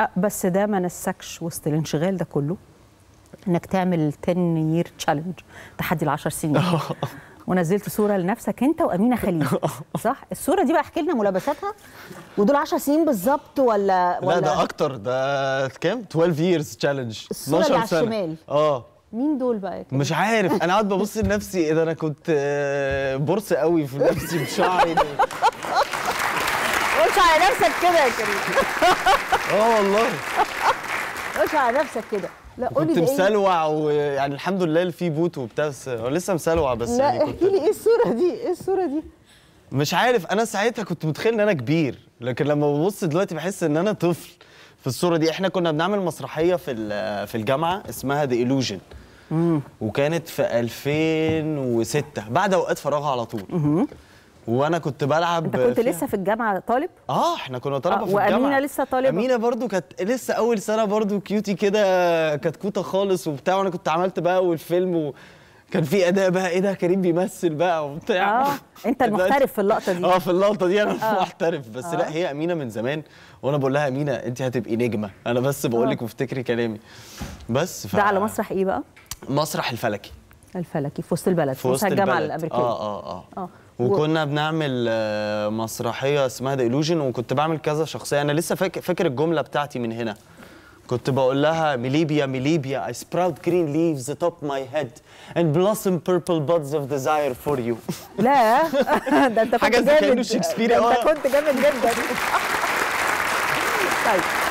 آه، بس ده ما نسكش وسط الانشغال ده كله انك تعمل 10 يير تشالنج تحدي ال 10 سنين ونزلت صوره لنفسك انت وامينه خليل صح الصوره دي بقى احكي لنا ملابساتها ودول 10 سنين بالظبط ولا ولا لا ده اكتر ده كام 12 ييرز تشالنج 12 سنه على الشمال اه مين دول بقى مش عارف انا قاعد ببص لنفسي اذا إيه انا كنت آه، بورصه قوي في نفسي بشعري خش نفسك كده يا كريم اه والله خش نفسك كده لا قولي كنت مسلوع ويعني الحمد لله اللي فيه بوت وبتاع بس لسه مسلوع بس لا يعني احكي لي ايه الصوره دي ايه الصوره دي مش عارف انا ساعتها كنت متخيل ان انا كبير لكن لما ببص دلوقتي بحس ان انا طفل في الصوره دي احنا كنا بنعمل مسرحيه في في الجامعه اسمها ذا illusion وكانت في 2006 بعد اوقات فراغها على طول وانا كنت بلعب انت كنت فيها. لسه في الجامعه طالب اه احنا كنا طلبه آه في الجامعه وامينه لسه طالبه امينه برضو كانت لسه اول سنه برضو كيوتي كده كتكوته خالص وبتاع وانا كنت عملت بقى اول فيلم و... كان في اداء بقى ايه ده كريم بيمثل بقى وبتاع اه انت المحترف في اللقطه دي اه في اللقطه دي انا آه. محترف بس آه. لا هي امينه من زمان وانا بقول لها امينه انت هتبقي نجمه انا بس بقول آه. لك وافتكري كلامي بس ف... ده على مسرح ايه بقى مسرح الفلكي الفلكي في وسط البلد في وسط الجامعه الامريكيه اه اه اه, آه. وكنا بنعمل آه، مسرحيه اسمها ذا illusion وكنت بعمل كذا شخصيه انا لسه فاكر الجمله بتاعتي من هنا كنت بقول لها ميليبيا ميليبيا I sprout green leaves atop my head and blossom purple buds of desire for you لا ده انت كنت جامد حاجه زي كانه ده انت آه. كنت جامد جدا طيب